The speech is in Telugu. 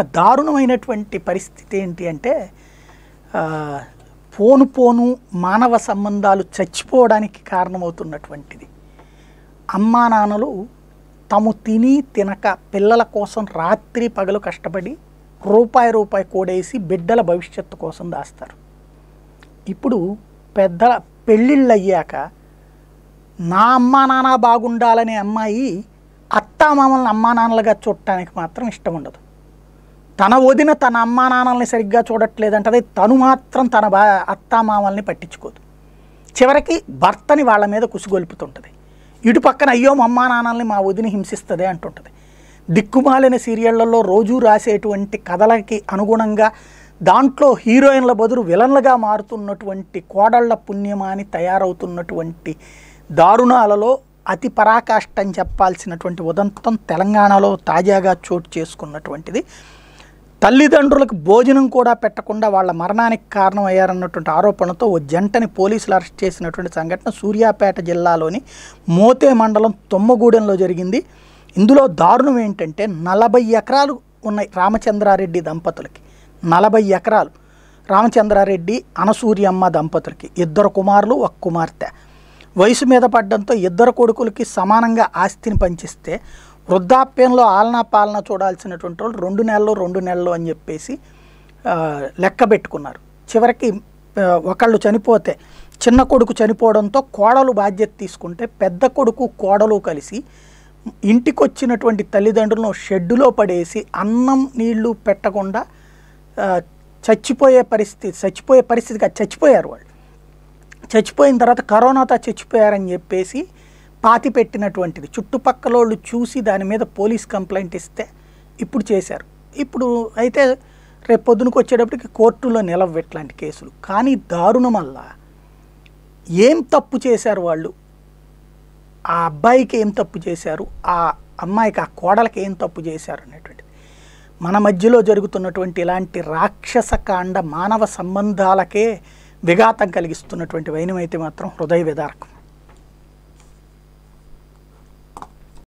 ఒక దారుణమైనటువంటి పరిస్థితి ఏంటి అంటే పోను పోను మానవ సంబంధాలు చచ్చిపోవడానికి కారణమవుతున్నటువంటిది అమ్మా నాన్నలు తాము తిని తినక పిల్లల కోసం రాత్రి పగలు కష్టపడి రూపాయి రూపాయి కోడేసి బిడ్డల భవిష్యత్తు కోసం దాస్తారు ఇప్పుడు పెద్దల పెళ్ళిళ్ళు అయ్యాక నా అమ్మా నాన్న బాగుండాలనే అమ్మాయి అత్తా మామల్ని అమ్మా నాన్నలుగా చూడటానికి మాత్రం ఇష్టం ఉండదు తన వదిన తన అమ్మా నాన్నల్ని సరిగ్గా చూడట్లేదంటది తను మాత్రం తన బా అత్తామామల్ని పట్టించుకోదు చివరికి భర్తని వాళ్ళ మీద కుసిగొలుపుతుంటుంది ఇటు పక్కన అయ్యో మా అమ్మా నాన్నల్ని మా వదిన హింసిస్తుంది అంటుంటుంది దిక్కుమాలిన సీరియళ్లలో రోజూ రాసేటువంటి కథలకి అనుగుణంగా దాంట్లో హీరోయిన్ల బదులు విలన్లుగా మారుతున్నటువంటి కోడళ్ల పుణ్యమాని తయారవుతున్నటువంటి దారుణాలలో అతి పరాకాష్టం చెప్పాల్సినటువంటి ఉదంతం తెలంగాణలో తాజాగా చోటు చేసుకున్నటువంటిది తల్లిదండ్రులకు భోజనం కూడా పెట్టకుండా వాళ్ళ మరణానికి కారణమయ్యారన్నటువంటి ఆరోపణతో ఓ జంటని పోలీసులు అరెస్ట్ చేసినటువంటి సంఘటన సూర్యాపేట జిల్లాలోని మోతే మండలం తొమ్మగూడెంలో జరిగింది ఇందులో దారుణం ఏంటంటే నలభై ఎకరాలు ఉన్నాయి రామచంద్రారెడ్డి దంపతులకి నలభై ఎకరాలు రామచంద్రారెడ్డి అనసూర్యమ్మ దంపతులకి ఇద్దరు కుమారులు ఒక కుమార్తె వయసు మీద పడ్డంతో ఇద్దరు కొడుకులకి సమానంగా ఆస్తిని పంచిస్తే వృద్ధాప్యంలో ఆలనా పాలన చూడాల్సినటువంటి వాళ్ళు రెండు నెలలు రెండు నెలలు అని చెప్పేసి లెక్క పెట్టుకున్నారు చివరికి ఒకళ్ళు చనిపోతే చిన్న కొడుకు చనిపోవడంతో కోడలు బాధ్యత తీసుకుంటే పెద్ద కొడుకు కోడలు కలిసి ఇంటికొచ్చినటువంటి తల్లిదండ్రులను షెడ్డులో పడేసి అన్నం నీళ్లు పెట్టకుండా చచ్చిపోయే పరిస్థితి చచ్చిపోయే పరిస్థితిగా చచ్చిపోయారు వాళ్ళు చచ్చిపోయిన తర్వాత కరోనాతో చచ్చిపోయారని చెప్పేసి పాతి పెట్టినటువంటిది చుట్టుపక్కల వాళ్ళు చూసి దాని మీద పోలీస్ కంప్లైంట్ ఇస్తే ఇప్పుడు చేశారు ఇప్పుడు అయితే రేపు పొద్దునకు వచ్చేటప్పటికి కోర్టులో నిలవెట్లాంటి కేసులు కానీ దారుణం వల్ల ఏం తప్పు చేశారు వాళ్ళు ఆ అబ్బాయికి ఏం తప్పు చేశారు ఆ అమ్మాయికి ఆ కోడలకి ఏం తప్పు చేశారు అనేటువంటిది మన మధ్యలో జరుగుతున్నటువంటి ఇలాంటి రాక్షసకాండ మానవ సంబంధాలకే విఘాతం కలిగిస్తున్నటువంటి వైనం అయితే మాత్రం హృదయ విదారకం